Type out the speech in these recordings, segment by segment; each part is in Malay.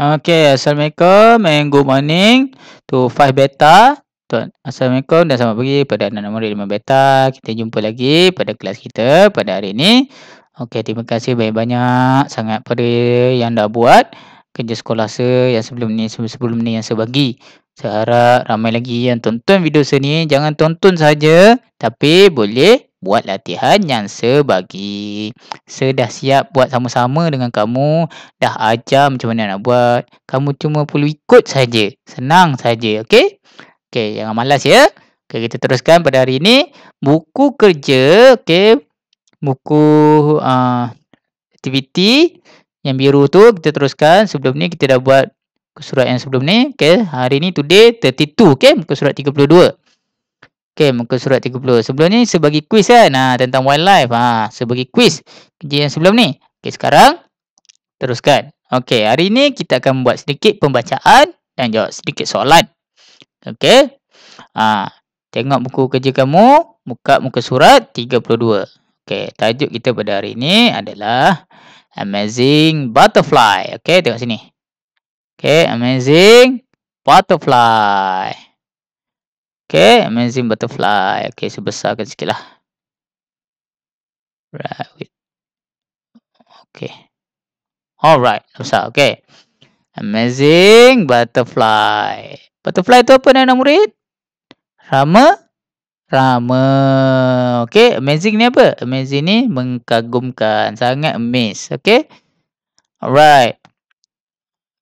Okay, Assalamualaikum and good morning to 5 beta. Assalamualaikum dan selamat pagi pada anak-anak murid 5 beta. Kita jumpa lagi pada kelas kita pada hari ini. Okay, terima kasih banyak-banyak sangat pada yang dah buat kerja sekolah saya yang sebelum ni, sebelum ni yang saya bagi. Saya harap ramai lagi yang tonton video saya ni. Jangan tonton saja, tapi boleh buat latihan yang sebagi. sudah siap buat sama-sama dengan kamu, dah ajar macam mana nak buat. Kamu cuma perlu ikut saja. Senang saja, okey? Okey, jangan malas ya. Okey, kita teruskan pada hari ini buku kerja, okey. Buku uh, aktiviti yang biru tu kita teruskan. Sebelum ni kita dah buat surat yang sebelum ni. Okey, hari ni today 32, okey, muka surat 32. Okay, muka surat 30. Sebelum ni sebagai kuis kan ha, tentang wildlife. Ha, sebagai kuis kerja yang sebelum ni. Okay, sekarang teruskan. Okay, hari ni kita akan buat sedikit pembacaan dan jawab sedikit soalan. Okay, Ha, ah, tengok buku kerja kamu. Buka muka surat 32. Okay, tajuk kita pada hari ni adalah Amazing Butterfly. Okay, tengok sini. Okay, Amazing Butterfly. Okay, amazing butterfly. Okay, sebesarkan sikit lah. Right, Okay. Alright, besar. Okay. Amazing butterfly. Butterfly tu apa, anak murid? Rama? Rama. Okay, amazing ni apa? Amazing ni mengkagumkan. Sangat amaze. Okay. Alright.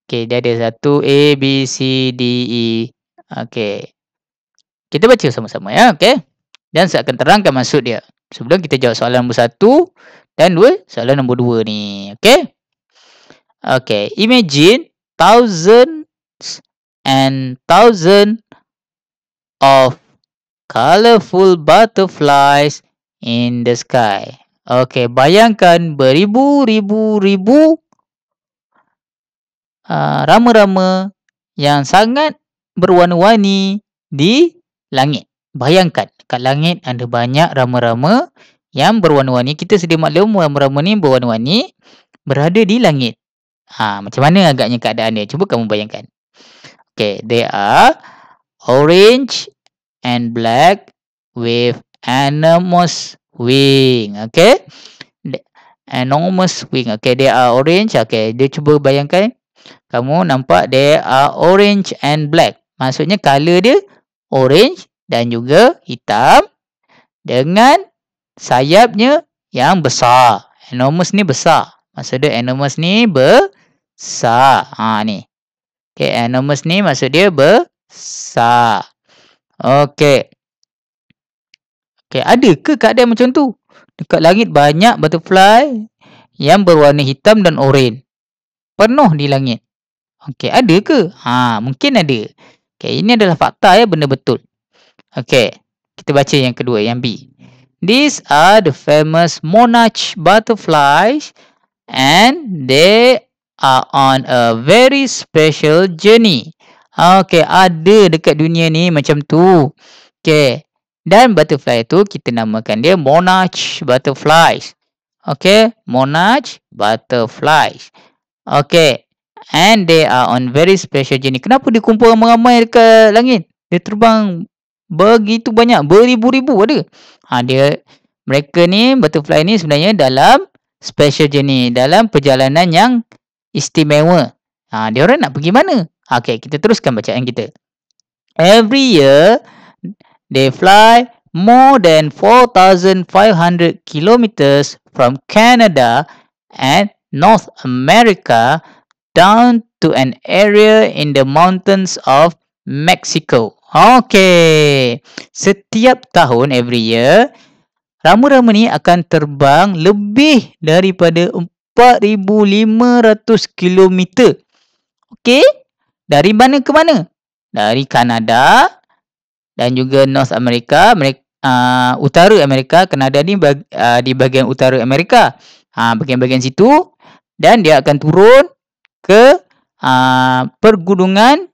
Okay, dia ada satu A, B, C, D, E. Okay. Kita baca sama-sama ya. Okay. Dan saya akan terangkan maksud dia. Sebelum kita jawab soalan nombor satu dan dua. Soalan nombor dua ni. Okay. Okay. Imagine thousands and thousands of colorful butterflies in the sky. Okay. Bayangkan beribu-ribu-ribu ah, rama-rama uh, yang sangat berwarna-warni di langit. Bayangkan kat langit ada banyak rama-rama yang berwarna-warni. Kita sedia maklum rama-rama ni berwarna-warni berada di langit. Ha, macam mana agaknya keadaan dia? Cuba kamu bayangkan. Okay, they are orange and black with enormous wing. Okay, enormous wing. Okay, they are orange. Okay, dia cuba bayangkan. Kamu nampak they are orange and black. Maksudnya color dia orange dan juga hitam dengan sayapnya yang besar. Enormous ni besar. Maksud dia enormous ni besar. Ha ni. Okey, enormous ni maksud dia besar. Okey. Okey, ada ke keadaan macam tu? Dekat langit banyak butterfly yang berwarna hitam dan oranye. Penuh di langit. Okey, ada ke? Ha, mungkin ada. Okay, ini adalah fakta ya, benda betul. Okay, kita baca yang kedua, yang B. These are the famous monarch butterflies and they are on a very special journey. Ah, okay, ada dekat dunia ni macam tu. Okay, dan butterfly tu kita namakan dia monarch butterflies. Okay, monarch butterflies. Okay, and they are on very special journey. Kenapa dia kumpul ramai-ramai dekat langit? Dia terbang begitu banyak, beribu-ribu ada. Ha, dia, mereka ni, butterfly ni sebenarnya dalam special journey, dalam perjalanan yang istimewa. Ha, dia orang nak pergi mana? Okay, kita teruskan bacaan kita. Every year, they fly more than 4,500 kilometers from Canada and North America down to an area in the mountains of Mexico. Okay. Setiap tahun every year, rama-rama ni akan terbang lebih daripada 4500 km. Okay. Dari mana ke mana? Dari Kanada dan juga North America, mereka uh, utara Amerika, Kanada ni bag, uh, di bahagian utara Amerika. Ha, bagian-bagian situ dan dia akan turun ke uh, pergunungan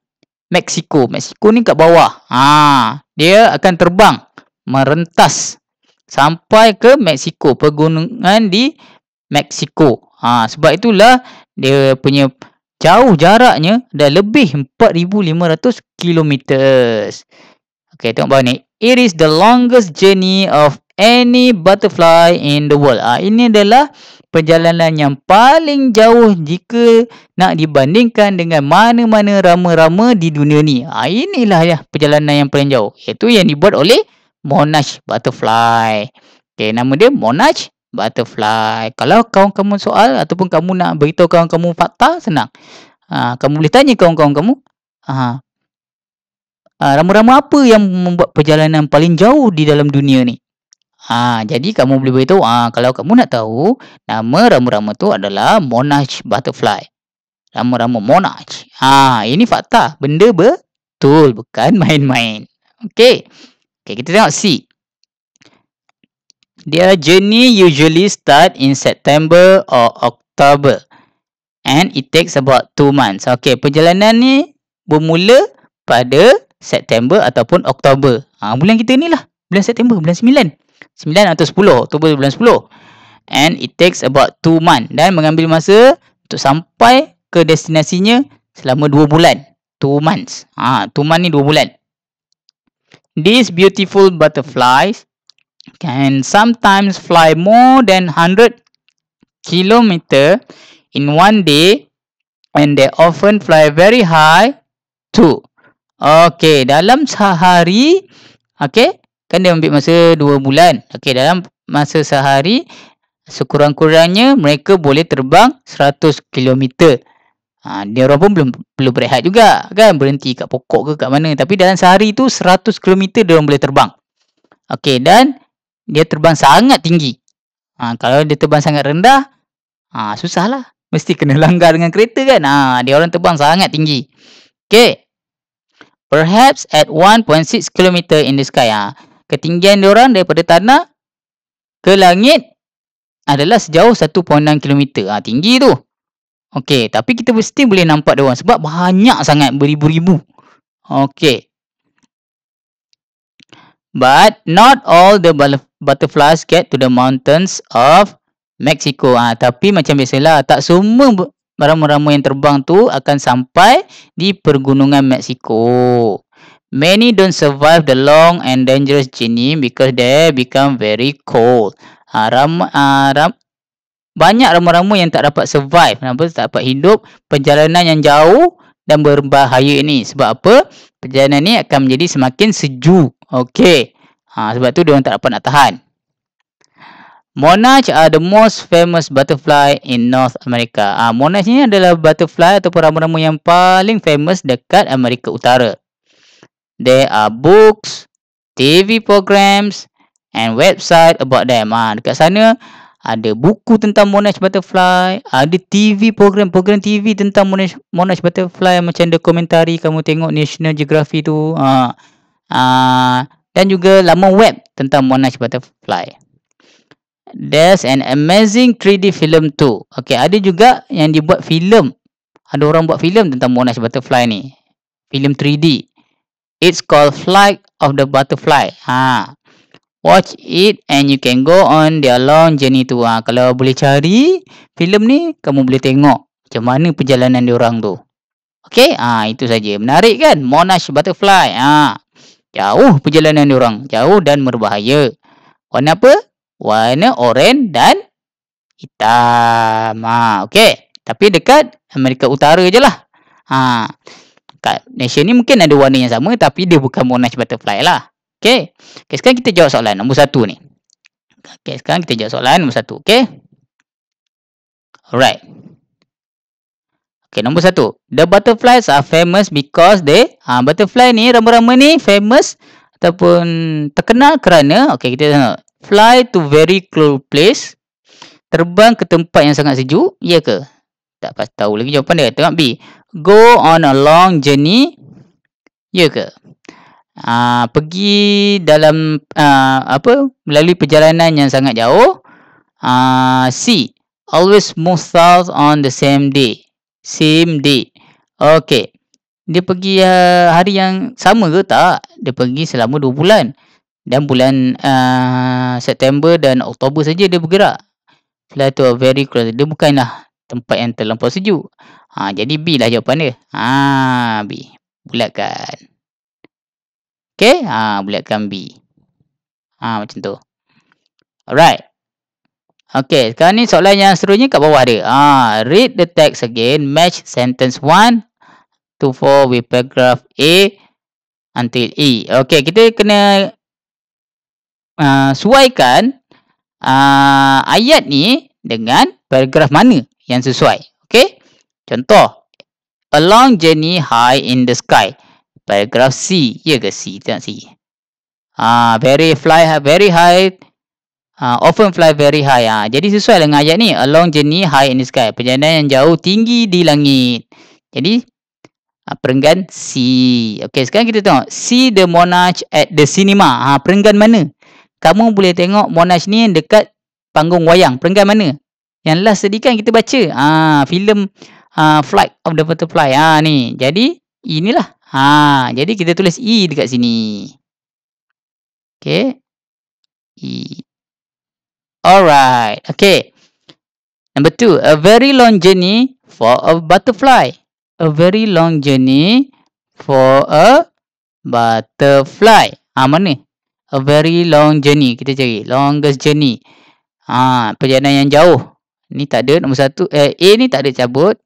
Meksiko. Meksiko ni kat bawah. Ha, dia akan terbang merentas sampai ke Meksiko, pergunungan di Meksiko. Ha, sebab itulah dia punya jauh jaraknya dah lebih 4500 km. Okey, tengok bawah ni. It is the longest journey of any butterfly in the world. Ah, ha, ini adalah perjalanan yang paling jauh jika nak dibandingkan dengan mana-mana rama-rama di dunia ni. Ha, inilah ya perjalanan yang paling jauh. Iaitu yang dibuat oleh Monash Butterfly. Okay, nama dia Monash Butterfly. Kalau kawan kamu soal ataupun kamu nak beritahu kawan kamu fakta, senang. Ha, kamu boleh tanya kawan-kawan kamu. Ha, ha, rama-rama apa yang membuat perjalanan paling jauh di dalam dunia ni? Ha, jadi kamu boleh beritahu ha, kalau kamu nak tahu nama rama-rama tu adalah Monarch Butterfly. Rama-rama Monarch. Ha, ini fakta. Benda betul. Bukan main-main. Okay, Okay, kita tengok C. Dia journey usually start in September or October. And it takes about 2 months. Okay, perjalanan ni bermula pada September ataupun Oktober. Ha, bulan kita ni lah. Bulan September, bulan 9 atau 10 tu bulan 10 And it takes about 2 months Dan mengambil masa untuk sampai ke destinasinya selama 2 bulan 2 months ha, 2 months ni 2 bulan These beautiful butterflies can sometimes fly more than 100 km in one day and they often fly very high too. Okay, dalam sehari, okay, kan dia ambil masa 2 bulan okey dalam masa sehari sekurang-kurangnya mereka boleh terbang 100 km ha, dia orang pun belum belum berehat juga kan berhenti kat pokok ke kat mana tapi dalam sehari tu 100 km dia orang boleh terbang okey dan dia terbang sangat tinggi ha, kalau dia terbang sangat rendah ha, lah mesti kena langgar dengan kereta kan ha, dia orang terbang sangat tinggi okey Perhaps at 1.6 km in the sky. Ah. Ha ketinggian diorang daripada tanah ke langit adalah sejauh 1.6 km. Ha, tinggi tu. Okey, tapi kita mesti boleh nampak diorang sebab banyak sangat beribu-ribu. Okey. But not all the butterflies get to the mountains of Mexico. ha, tapi macam biasalah, tak semua ramai-ramai yang terbang tu akan sampai di pergunungan Mexico. Many don't survive the long and dangerous journey because they become very cold. Ha, ram, ha, ram, banyak ramu-ramu yang tak dapat survive. Kenapa? Tak dapat hidup perjalanan yang jauh dan berbahaya ini. Sebab apa? Perjalanan ini akan menjadi semakin sejuk. Okey. Ha, sebab tu dia tak dapat nak tahan. Monarch are the most famous butterfly in North America. ha, Monarch ni adalah butterfly ataupun ramai ramu yang paling famous dekat Amerika Utara there are books, TV programs and website about them. Ha, dekat sana ada buku tentang Monash Butterfly, ada TV program, program TV tentang Monash, Monash Butterfly macam dokumentari kamu tengok National Geography tu. Ha, ha, dan juga laman web tentang Monash Butterfly. There's an amazing 3D film too. Okay, ada juga yang dibuat filem. Ada orang buat filem tentang Monash Butterfly ni. Filem 3D. It's called Flight of the Butterfly. Ha. Watch it and you can go on their long journey tu. Ha. Kalau boleh cari filem ni, kamu boleh tengok macam mana perjalanan orang tu. Okay, ha, itu saja. Menarik kan? Monash Butterfly. Ha. Jauh perjalanan orang, Jauh dan berbahaya. Warna apa? Warna oranye dan hitam. Ha, okay. Tapi dekat Amerika Utara je lah. Ha kat Malaysia ni mungkin ada warna yang sama tapi dia bukan Monash Butterfly lah. Okay. okay sekarang kita jawab soalan nombor satu ni. Okay, sekarang kita jawab soalan nombor satu. Okay. Alright. Okay, nombor satu. The butterflies are famous because they... Ha, butterfly ni, rama-rama ni famous ataupun terkenal kerana... Okay, kita tengok. Fly to very cool place. Terbang ke tempat yang sangat sejuk. Ya ke? tak pasti tahu lagi jawapan dia tengok B go on a long journey ya ke aa, ah, pergi dalam aa, ah, apa melalui perjalanan yang sangat jauh aa, ah, C always move south on the same day same day Okay. dia pergi uh, hari yang sama ke tak dia pergi selama dua bulan dan bulan uh, September dan Oktober saja dia bergerak. Flight itu very close. Dia bukanlah tempat yang terlampau sejuk. Ha, jadi B lah jawapan dia. Ha, B. Bulatkan. Okay. Ha, bulatkan B. Ha, macam tu. Alright. Okay. Sekarang ni soalan yang seterusnya kat bawah dia. Ha, read the text again. Match sentence 1 to 4 with paragraph A until E. Okay. Kita kena uh, suaikan uh, ayat ni dengan paragraf mana yang sesuai. Okey. Contoh. A long journey high in the sky. paragraph C. Ya ke C? Tengok C. Uh, very fly very high. Ah, often fly very high. Ah, Jadi sesuai dengan ayat ni. A long journey high in the sky. Perjalanan yang jauh tinggi di langit. Jadi. Uh, perenggan C. Okey. Sekarang kita tengok. See the monarch at the cinema. Ah, perenggan mana? Kamu boleh tengok monarch ni dekat panggung wayang. Perenggan mana? Yang last tadi kan kita baca ha, film ha, Flight of the Butterfly. Ha, ni. Jadi inilah. Ha, jadi kita tulis E dekat sini. Okay. E. Alright. Okay. Number two. A very long journey for a butterfly. A very long journey for a butterfly. Ha, mana ni? A very long journey. Kita cari. Longest journey. Ha, perjalanan yang jauh. Ni tak ada nombor satu. Eh, A ni tak ada cabut.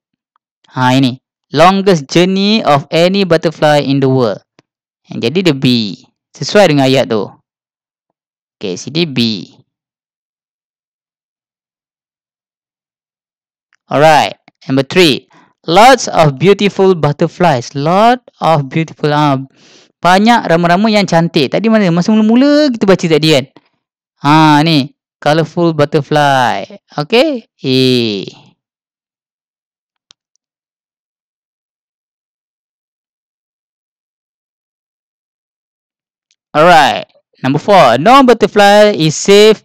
Ha ini. Longest journey of any butterfly in the world. Yang jadi the B. Sesuai dengan ayat tu. Okay, sini B. Alright. Number three. Lots of beautiful butterflies. Lot of beautiful. Ha, banyak ramai-ramai yang cantik. Tadi mana? Masa mula-mula kita baca tadi kan? Ha, ni colorful butterfly. Okay, E. Alright, number four. No butterfly is safe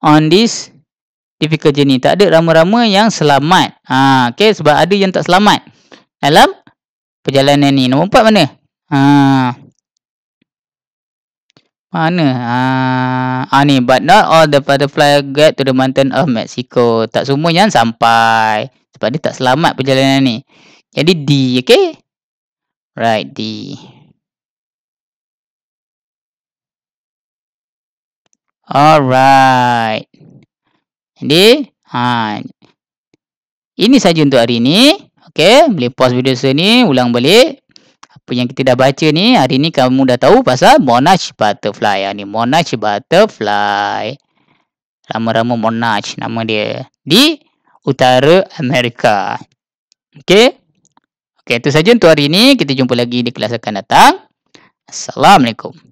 on this difficult journey. Tak ada rama-rama yang selamat. Ha, okay, sebab ada yang tak selamat dalam perjalanan ni. Nombor empat mana? Haa. Mana? Ah, ah ni, but not all the butterfly get to the mountain of Mexico. Tak semuanya sampai. Sebab dia tak selamat perjalanan ni. Jadi D, okay? Right, D. Alright. Jadi, ha. Ini saja untuk hari ini. Okay, boleh pause video sini, ulang balik apa yang kita dah baca ni hari ni kamu dah tahu pasal monarch butterfly ah, ni monarch butterfly rama-rama monarch nama dia di utara Amerika okey okey itu saja untuk hari ni kita jumpa lagi di kelas akan datang assalamualaikum